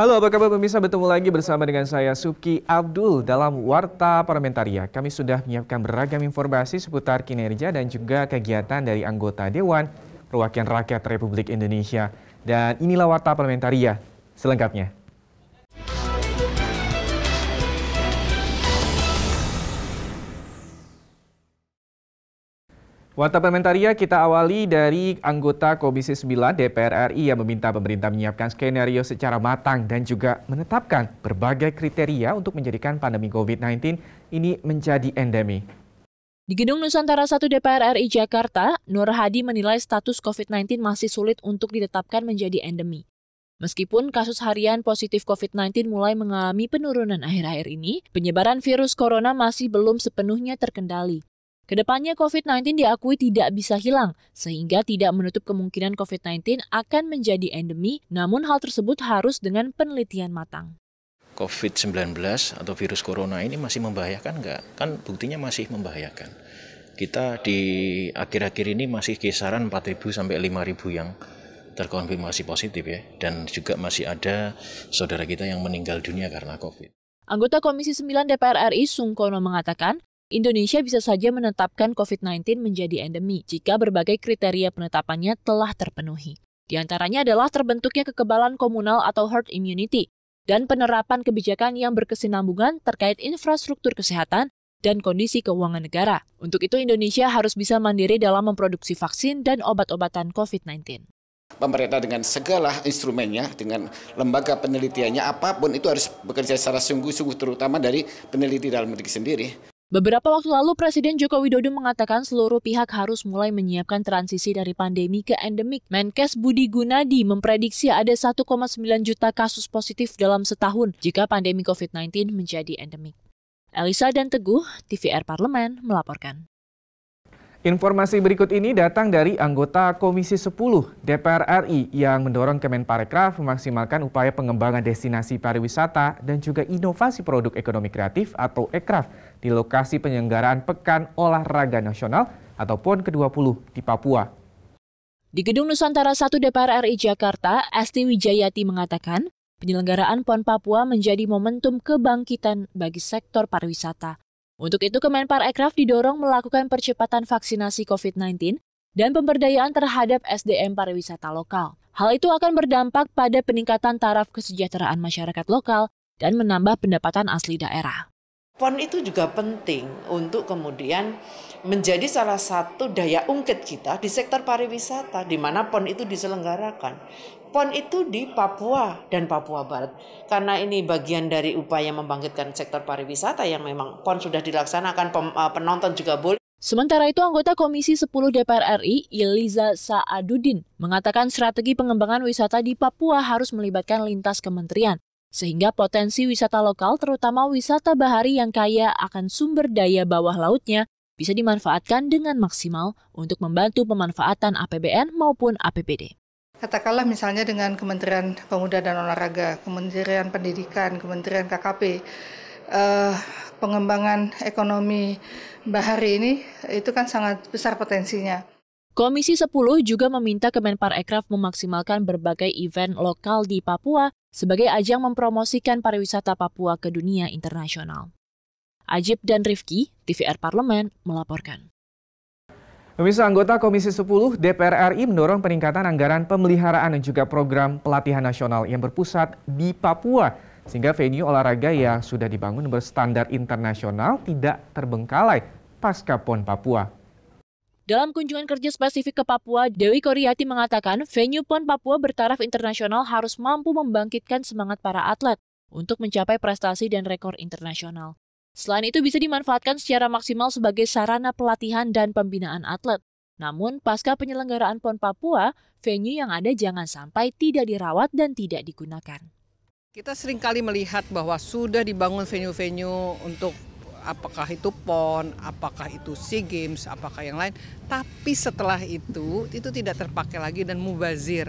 Halo, apa kabar pemirsa? Bertemu lagi bersama dengan saya Suki Abdul dalam Warta Parlementaria. Kami sudah menyiapkan beragam informasi seputar kinerja dan juga kegiatan dari anggota Dewan Perwakilan Rakyat Republik Indonesia. Dan inilah Warta Parlementaria selengkapnya. Warta Pementaria kita awali dari anggota Komisi 9 DPR RI yang meminta pemerintah menyiapkan skenario secara matang dan juga menetapkan berbagai kriteria untuk menjadikan pandemi COVID-19 ini menjadi endemi. Di Gedung Nusantara 1 DPR RI Jakarta, Nur Hadi menilai status COVID-19 masih sulit untuk ditetapkan menjadi endemi. Meskipun kasus harian positif COVID-19 mulai mengalami penurunan akhir-akhir ini, penyebaran virus corona masih belum sepenuhnya terkendali. Kedepannya COVID-19 diakui tidak bisa hilang, sehingga tidak menutup kemungkinan COVID-19 akan menjadi endemi, namun hal tersebut harus dengan penelitian matang. COVID-19 atau virus corona ini masih membahayakan nggak? Kan buktinya masih membahayakan. Kita di akhir-akhir ini masih kisaran 4.000 sampai 5.000 yang terkonfirmasi positif ya dan juga masih ada saudara kita yang meninggal dunia karena COVID. Anggota Komisi 9 DPR RI Sungkono mengatakan, Indonesia bisa saja menetapkan COVID-19 menjadi endemi jika berbagai kriteria penetapannya telah terpenuhi. Di antaranya adalah terbentuknya kekebalan komunal atau herd immunity dan penerapan kebijakan yang berkesinambungan terkait infrastruktur kesehatan dan kondisi keuangan negara. Untuk itu Indonesia harus bisa mandiri dalam memproduksi vaksin dan obat-obatan COVID-19 pemerintah dengan segala instrumennya, dengan lembaga penelitiannya, apapun itu harus bekerja secara sungguh-sungguh, terutama dari peneliti dalam negeri sendiri. Beberapa waktu lalu, Presiden Joko Widodo mengatakan seluruh pihak harus mulai menyiapkan transisi dari pandemi ke endemik. Menkes Budi Gunadi memprediksi ada 1,9 juta kasus positif dalam setahun jika pandemi COVID-19 menjadi endemik. Elisa dan Teguh, TVR Parlemen, melaporkan. Informasi berikut ini datang dari anggota Komisi 10 DPR RI yang mendorong Kemenparekraf memaksimalkan upaya pengembangan destinasi pariwisata dan juga inovasi produk ekonomi kreatif atau EKRAF di lokasi penyelenggaraan Pekan Olahraga Nasional ataupun ke-20 di Papua. Di Gedung Nusantara 1 DPR RI Jakarta, Esti Wijayati mengatakan, penyelenggaraan PON Papua menjadi momentum kebangkitan bagi sektor pariwisata. Untuk itu Kemenpar EKraf didorong melakukan percepatan vaksinasi COVID-19 dan pemberdayaan terhadap SDM pariwisata lokal. Hal itu akan berdampak pada peningkatan taraf kesejahteraan masyarakat lokal dan menambah pendapatan asli daerah. PON itu juga penting untuk kemudian menjadi salah satu daya ungkit kita di sektor pariwisata di mana PON itu diselenggarakan. PON itu di Papua dan Papua Barat. Karena ini bagian dari upaya membangkitkan sektor pariwisata yang memang PON sudah dilaksanakan, eh, penonton juga boleh. Sementara itu, anggota Komisi 10 DPR RI, Iliza Saadudin, mengatakan strategi pengembangan wisata di Papua harus melibatkan lintas kementerian, sehingga potensi wisata lokal, terutama wisata bahari yang kaya akan sumber daya bawah lautnya, bisa dimanfaatkan dengan maksimal untuk membantu pemanfaatan APBN maupun APBD. Katakanlah misalnya dengan Kementerian Pemuda dan Olahraga, Kementerian Pendidikan, Kementerian KKP, eh, pengembangan ekonomi bahari ini itu kan sangat besar potensinya. Komisi 10 juga meminta Kemenpar EKraf memaksimalkan berbagai event lokal di Papua sebagai ajang mempromosikan pariwisata Papua ke dunia internasional. Ajib dan Rifki, TVR Parlemen, melaporkan. Pemirsa anggota Komisi 10 DPR RI mendorong peningkatan anggaran pemeliharaan dan juga program pelatihan nasional yang berpusat di Papua sehingga venue olahraga yang sudah dibangun berstandar internasional tidak terbengkalai pasca PON Papua. Dalam kunjungan kerja spesifik ke Papua, Dewi Koriati mengatakan venue PON Papua bertaraf internasional harus mampu membangkitkan semangat para atlet untuk mencapai prestasi dan rekor internasional. Selain itu bisa dimanfaatkan secara maksimal sebagai sarana pelatihan dan pembinaan atlet. Namun, pasca penyelenggaraan PON Papua, venue yang ada jangan sampai tidak dirawat dan tidak digunakan. Kita seringkali melihat bahwa sudah dibangun venue-venue untuk apakah itu PON, apakah itu SEA Games, apakah yang lain. Tapi setelah itu, itu tidak terpakai lagi dan mubazir.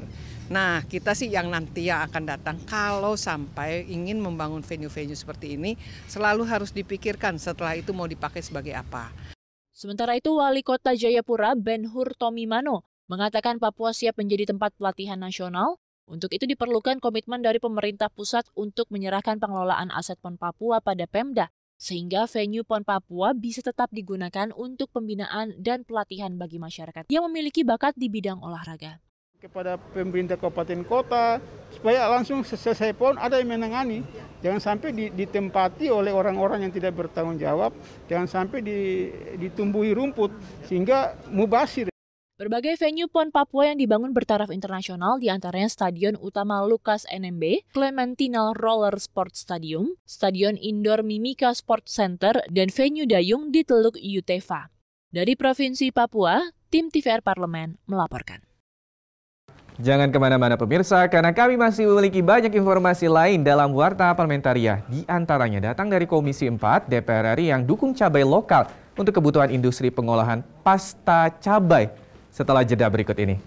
Nah, kita sih yang nanti yang akan datang kalau sampai ingin membangun venue-venue seperti ini selalu harus dipikirkan setelah itu mau dipakai sebagai apa. Sementara itu, Wali Kota Jayapura Ben Hur Tomimano mengatakan Papua siap menjadi tempat pelatihan nasional. Untuk itu diperlukan komitmen dari pemerintah pusat untuk menyerahkan pengelolaan aset PON Papua pada Pemda, sehingga venue PON Papua bisa tetap digunakan untuk pembinaan dan pelatihan bagi masyarakat yang memiliki bakat di bidang olahraga kepada pemerintah kabupaten kota supaya langsung selesai pon ada yang menangani jangan sampai ditempati oleh orang-orang yang tidak bertanggung jawab jangan sampai ditumbuhi rumput sehingga mubasir Berbagai venue PON Papua yang dibangun bertaraf internasional diantaranya Stadion Utama Lukas NMB, Clementinal Roller Sports Stadium, Stadion Indoor Mimika Sports Center, dan venue Dayung di Teluk Yutefa. Dari Provinsi Papua, tim TVR Parlemen melaporkan. Jangan kemana-mana pemirsa, karena kami masih memiliki banyak informasi lain dalam Warta parlamentaria Di antaranya datang dari Komisi 4 DPR RI yang dukung cabai lokal untuk kebutuhan industri pengolahan pasta cabai. Setelah jeda berikut ini.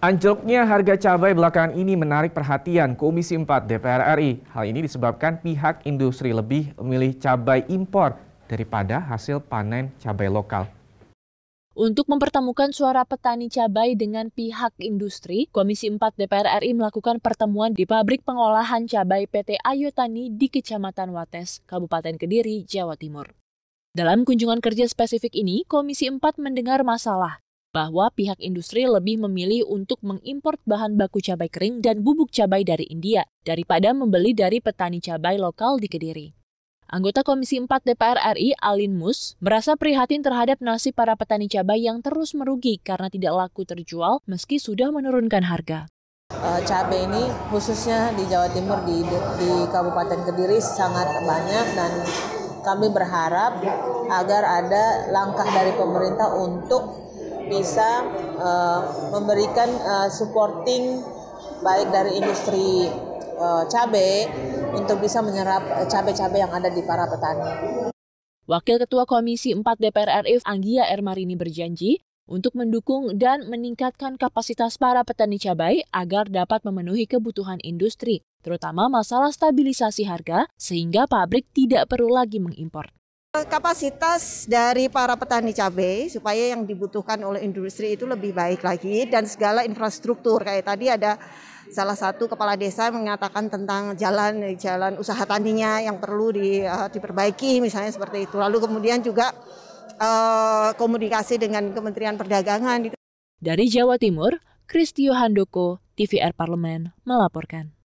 Anjloknya harga cabai belakangan ini menarik perhatian Komisi 4 DPR RI. Hal ini disebabkan pihak industri lebih memilih cabai impor daripada hasil panen cabai lokal. Untuk mempertemukan suara petani cabai dengan pihak industri, Komisi 4 DPR RI melakukan pertemuan di pabrik pengolahan cabai PT Ayotani di Kecamatan Wates, Kabupaten Kediri, Jawa Timur. Dalam kunjungan kerja spesifik ini, Komisi 4 mendengar masalah bahwa pihak industri lebih memilih untuk mengimpor bahan baku cabai kering dan bubuk cabai dari India daripada membeli dari petani cabai lokal di Kediri. Anggota Komisi 4 DPR RI Alin Mus merasa prihatin terhadap nasib para petani cabai yang terus merugi karena tidak laku terjual meski sudah menurunkan harga. Eh, cabai ini khususnya di Jawa Timur di, di Kabupaten Kediri sangat banyak dan kami berharap agar ada langkah dari pemerintah untuk bisa uh, memberikan uh, supporting baik dari industri uh, eh, cabai untuk bisa menyerap cabai-cabai yang ada di para petani. Wakil Ketua Komisi 4 DPR RI Anggia Ermarini berjanji untuk mendukung dan meningkatkan kapasitas para petani cabai agar dapat memenuhi kebutuhan industri, terutama masalah stabilisasi harga sehingga pabrik tidak perlu lagi mengimpor. Eh, kapasitas dari para petani cabai supaya yang dibutuhkan oleh industri itu lebih baik lagi dan segala infrastruktur kayak tadi ada salah satu kepala desa mengatakan tentang jalan jalan usaha taninya yang perlu di, uh, diperbaiki misalnya seperti itu lalu kemudian juga uh, komunikasi dengan Kementerian Perdagangan. Dari Jawa Timur, Kristio Handoko, TVR Parlemen melaporkan.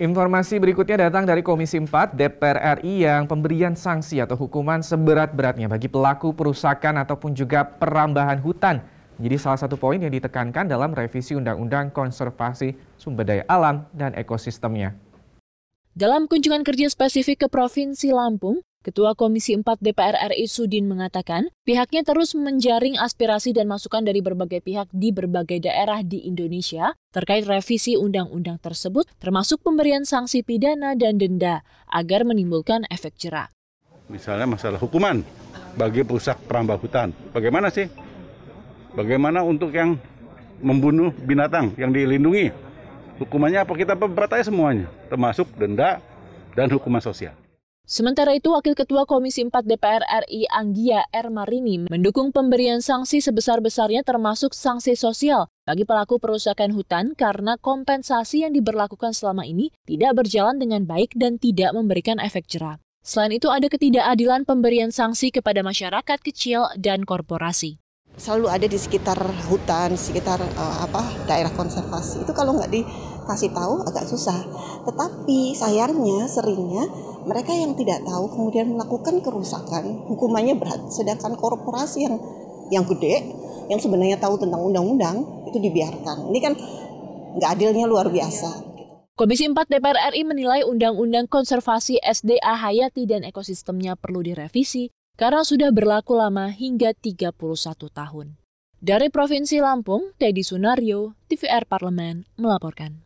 Informasi berikutnya datang dari Komisi 4 DPR RI yang pemberian sanksi atau hukuman seberat-beratnya bagi pelaku perusakan ataupun juga perambahan hutan menjadi salah satu poin yang ditekankan dalam revisi Undang-Undang Konservasi Sumber Daya Alam dan Ekosistemnya. Dalam kunjungan kerja spesifik ke Provinsi Lampung, Ketua Komisi 4 DPR RI Sudin mengatakan, pihaknya terus menjaring aspirasi dan masukan dari berbagai pihak di berbagai daerah di Indonesia terkait revisi undang-undang tersebut, termasuk pemberian sanksi pidana dan denda agar menimbulkan efek jerah. Misalnya masalah hukuman bagi perusak perambah hutan. Bagaimana sih? Bagaimana untuk yang membunuh binatang yang dilindungi? Hukumannya apa kita berat aja semuanya, termasuk denda dan hukuman sosial. Sementara itu, Wakil Ketua Komisi 4 DPR RI Anggia R. Marini mendukung pemberian sanksi sebesar-besarnya termasuk sanksi sosial bagi pelaku perusakan hutan karena kompensasi yang diberlakukan selama ini tidak berjalan dengan baik dan tidak memberikan efek jerah. Selain itu, ada ketidakadilan pemberian sanksi kepada masyarakat kecil dan korporasi selalu ada di sekitar hutan, sekitar uh, apa daerah konservasi. Itu kalau nggak dikasih tahu agak susah. Tetapi sayangnya seringnya mereka yang tidak tahu kemudian melakukan kerusakan hukumannya berat sedangkan korporasi yang yang gede yang sebenarnya tahu tentang undang-undang itu dibiarkan ini kan nggak adilnya luar biasa Komisi 4 DPR RI menilai Undang-Undang Konservasi SDA Hayati dan ekosistemnya perlu direvisi karena sudah berlaku lama hingga 31 tahun. Dari Provinsi Lampung, Teddy Sunario, TVR Parlemen melaporkan.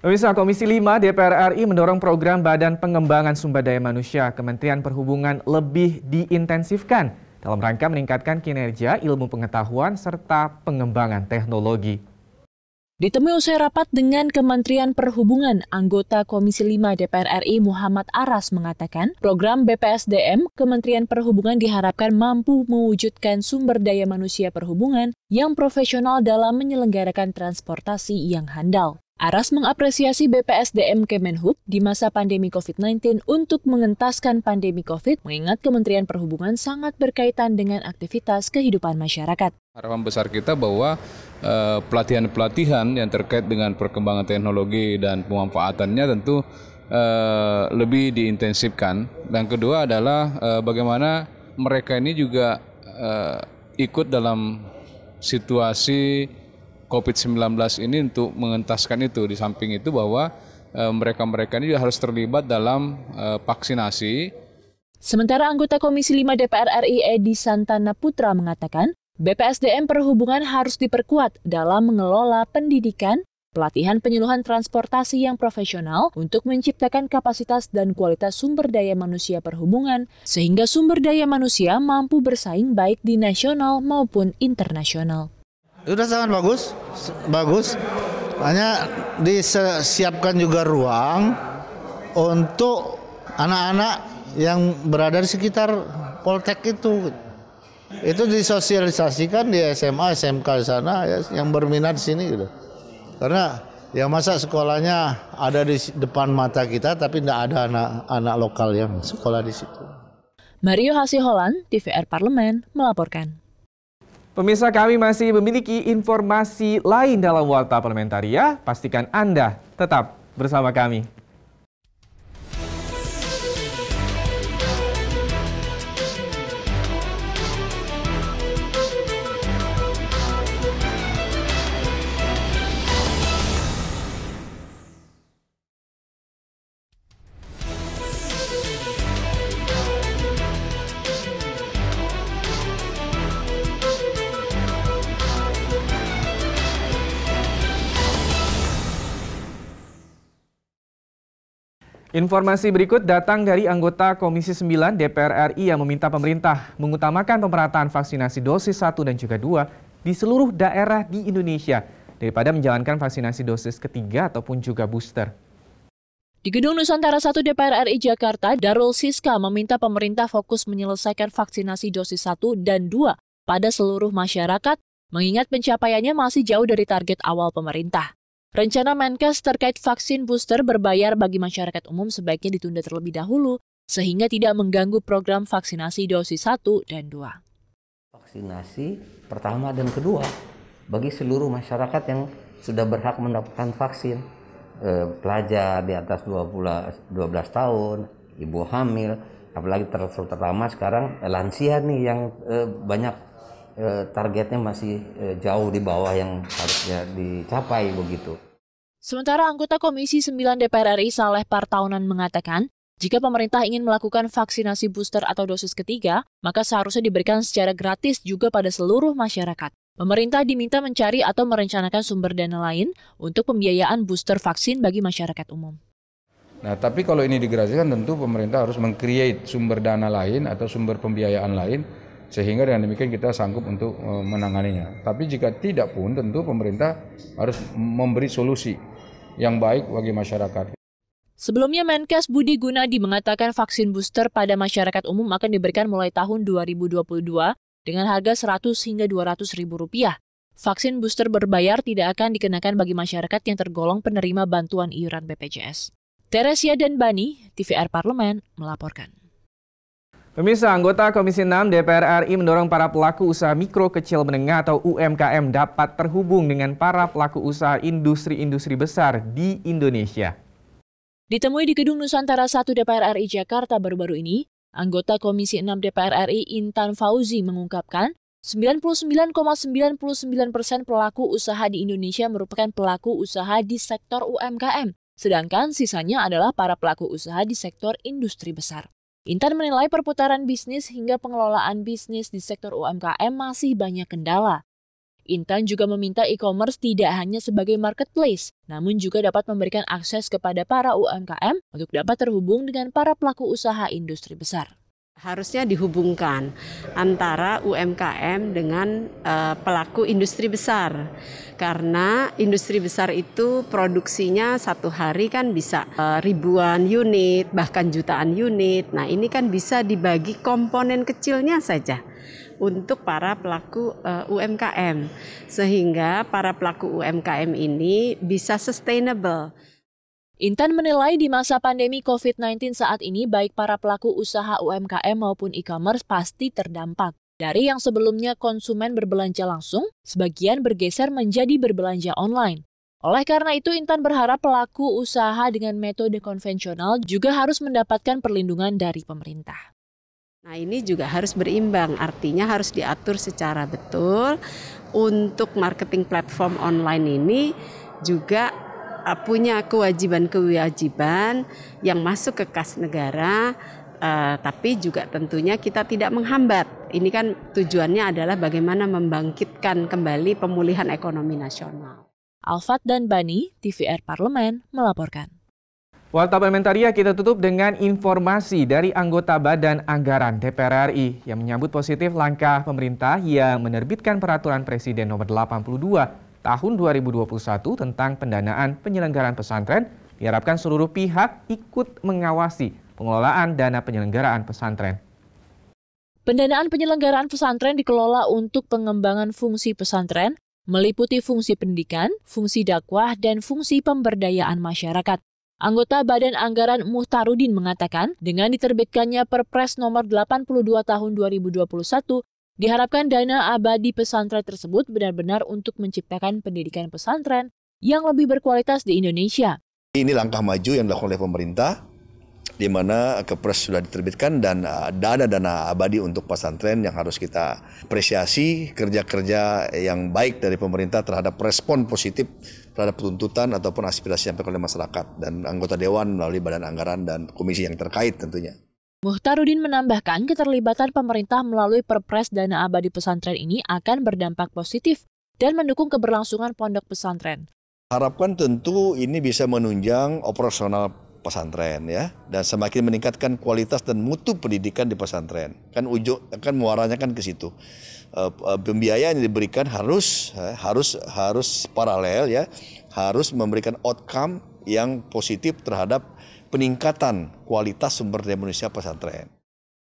Pemirsa Komisi 5 DPR RI mendorong program Badan Pengembangan Sumber Daya Manusia Kementerian Perhubungan lebih diintensifkan dalam rangka meningkatkan kinerja ilmu pengetahuan serta pengembangan teknologi. Ditemui usai rapat dengan Kementerian Perhubungan, anggota Komisi 5 DPR RI Muhammad Aras mengatakan, program BPSDM Kementerian Perhubungan diharapkan mampu mewujudkan sumber daya manusia perhubungan yang profesional dalam menyelenggarakan transportasi yang handal. Aras mengapresiasi BPSDM Kemenhub di masa pandemi COVID-19 untuk mengentaskan pandemi COVID, mengingat Kementerian Perhubungan sangat berkaitan dengan aktivitas kehidupan masyarakat. Harapan besar kita bahwa eh, pelatihan-pelatihan yang terkait dengan perkembangan teknologi dan pemanfaatannya tentu uh, lebih diintensifkan. Dan kedua adalah uh, bagaimana mereka ini juga uh, ikut dalam situasi COVID-19 ini untuk mengentaskan itu. Di samping itu bahwa eh, mereka-mereka ini harus terlibat dalam eh, vaksinasi. Sementara anggota Komisi 5 DPR RI Edi Santana Putra mengatakan, BPSDM perhubungan harus diperkuat dalam mengelola pendidikan, pelatihan penyuluhan transportasi yang profesional untuk menciptakan kapasitas dan kualitas sumber daya manusia perhubungan, sehingga sumber daya manusia mampu bersaing baik di nasional maupun internasional. Sudah sangat bagus, bagus. Hanya disiapkan juga ruang untuk anak-anak yang berada di sekitar Poltek itu. Itu disosialisasikan di SMA, SMK di sana ya, yang berminat di sini gitu. Karena ya masa sekolahnya ada di depan mata kita tapi tidak ada anak-anak lokal yang sekolah di situ. Mario Hasiholan, TVR Parlemen, melaporkan. Pemirsa kami masih memiliki informasi lain dalam Warta Parlementaria. Pastikan Anda tetap bersama kami. Informasi berikut datang dari anggota Komisi 9 DPR RI yang meminta pemerintah mengutamakan pemerataan vaksinasi dosis 1 dan juga 2 di seluruh daerah di Indonesia daripada menjalankan vaksinasi dosis ketiga ataupun juga booster. Di Gedung Nusantara 1 DPR RI Jakarta, Darul Siska meminta pemerintah fokus menyelesaikan vaksinasi dosis 1 dan 2 pada seluruh masyarakat, mengingat pencapaiannya masih jauh dari target awal pemerintah. Rencana Menkes terkait vaksin booster berbayar bagi masyarakat umum sebaiknya ditunda terlebih dahulu sehingga tidak mengganggu program vaksinasi dosis 1 dan 2. Vaksinasi pertama dan kedua bagi seluruh masyarakat yang sudah berhak mendapatkan vaksin. Eh, pelajar di atas 12, tahun, ibu hamil, apalagi terutama sekarang eh, lansia nih yang eh, banyak Eh, targetnya masih eh, jauh di bawah yang harusnya dicapai begitu. Sementara anggota Komisi 9 DPR RI Saleh Partaunan mengatakan, jika pemerintah ingin melakukan vaksinasi booster atau dosis ketiga, maka seharusnya diberikan secara gratis juga pada seluruh masyarakat. Pemerintah diminta mencari atau merencanakan sumber dana lain untuk pembiayaan booster vaksin bagi masyarakat umum. Nah, tapi kalau ini digratiskan tentu pemerintah harus mengcreate sumber dana lain atau sumber pembiayaan lain sehingga dengan demikian kita sanggup untuk e, menanganinya. Tapi jika tidak pun tentu pemerintah harus memberi solusi yang baik bagi masyarakat. Sebelumnya Menkes Budi Gunadi mengatakan vaksin booster pada masyarakat umum akan diberikan mulai tahun 2022 dengan harga 100 hingga 200 ribu rupiah. Vaksin booster berbayar tidak akan dikenakan bagi masyarakat yang tergolong penerima bantuan iuran BPJS. Teresia dan Bani, TVR Parlemen, melaporkan. Pemirsa, anggota Komisi 6 DPR RI mendorong para pelaku usaha mikro, kecil, menengah atau UMKM dapat terhubung dengan para pelaku usaha industri-industri besar di Indonesia. Ditemui di Gedung Nusantara 1 DPR RI Jakarta baru-baru ini, anggota Komisi 6 DPR RI Intan Fauzi mengungkapkan 99,99 persen pelaku usaha di Indonesia merupakan pelaku usaha di sektor UMKM, sedangkan sisanya adalah para pelaku usaha di sektor industri besar. Intan menilai perputaran bisnis hingga pengelolaan bisnis di sektor UMKM masih banyak kendala. Intan juga meminta e-commerce tidak hanya sebagai marketplace, namun juga dapat memberikan akses kepada para UMKM untuk dapat terhubung dengan para pelaku usaha industri besar harusnya dihubungkan antara UMKM dengan uh, pelaku industri besar karena industri besar itu produksinya satu hari kan bisa uh, ribuan unit bahkan jutaan unit nah ini kan bisa dibagi komponen kecilnya saja untuk para pelaku uh, eh, UMKM sehingga para pelaku UMKM ini bisa sustainable Intan menilai di masa pandemi COVID-19 saat ini baik para pelaku usaha UMKM maupun e-commerce pasti terdampak. Dari yang sebelumnya konsumen berbelanja langsung, sebagian bergeser menjadi berbelanja online. Oleh karena itu, Intan berharap pelaku usaha dengan metode konvensional juga harus mendapatkan perlindungan dari pemerintah. Nah, ini juga harus berimbang, artinya harus diatur secara betul untuk marketing platform online ini juga Ah, punya kewajiban-kewajiban yang masuk ke kas negara uh, tapi juga tentunya kita tidak menghambat. Ini kan tujuannya adalah bagaimana membangkitkan kembali pemulihan ekonomi nasional. Alfat dan Bani, TVR Parlemen melaporkan. Warta Parlementaria kita tutup dengan informasi dari anggota Badan Anggaran DPR RI yang menyambut positif langkah pemerintah yang menerbitkan peraturan Presiden nomor 82 tahun 2021 tentang pendanaan penyelenggaraan pesantren diharapkan seluruh pihak ikut mengawasi pengelolaan dana penyelenggaraan pesantren. Pendanaan penyelenggaraan pesantren dikelola untuk pengembangan fungsi pesantren, meliputi fungsi pendidikan, fungsi dakwah, dan fungsi pemberdayaan masyarakat. Anggota Badan Anggaran Muhtarudin mengatakan, dengan diterbitkannya Perpres nomor 82 tahun 2021 Diharapkan dana abadi pesantren tersebut benar-benar untuk menciptakan pendidikan pesantren yang lebih berkualitas di Indonesia. Ini langkah maju yang dilakukan oleh pemerintah di mana kepres sudah diterbitkan dan uh, dana-dana abadi untuk pesantren yang harus kita apresiasi kerja-kerja yang baik dari pemerintah terhadap respon positif terhadap tuntutan ataupun aspirasi yang oleh masyarakat dan anggota dewan melalui badan anggaran dan komisi yang terkait tentunya. Muhtarudin menambahkan keterlibatan pemerintah melalui perpres dana abadi pesantren ini akan berdampak positif dan mendukung keberlangsungan pondok pesantren. Harapkan tentu ini bisa menunjang operasional pesantren ya dan semakin meningkatkan kualitas dan mutu pendidikan di pesantren kan ujuk kan muaranya kan ke situ eh, eh, pembiayaan yang diberikan harus eh, harus harus paralel ya harus memberikan outcome yang positif terhadap peningkatan kualitas sumber daya manusia pesantren.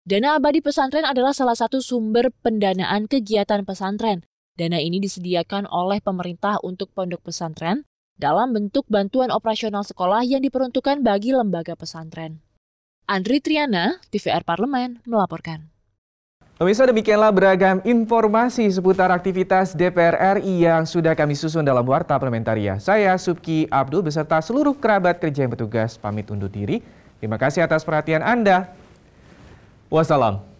Dana abadi pesantren adalah salah satu sumber pendanaan kegiatan pesantren. Dana ini disediakan oleh pemerintah untuk pondok pesantren dalam bentuk bantuan operasional sekolah yang diperuntukkan bagi lembaga pesantren. Andri Triana, TVR Parlemen, melaporkan. Pemirsa demikianlah beragam informasi seputar aktivitas DPR RI yang sudah kami susun dalam Warta Parlementaria. Saya Subki Abdul beserta seluruh kerabat kerja yang bertugas pamit undur diri. Terima kasih atas perhatian Anda. Wassalam.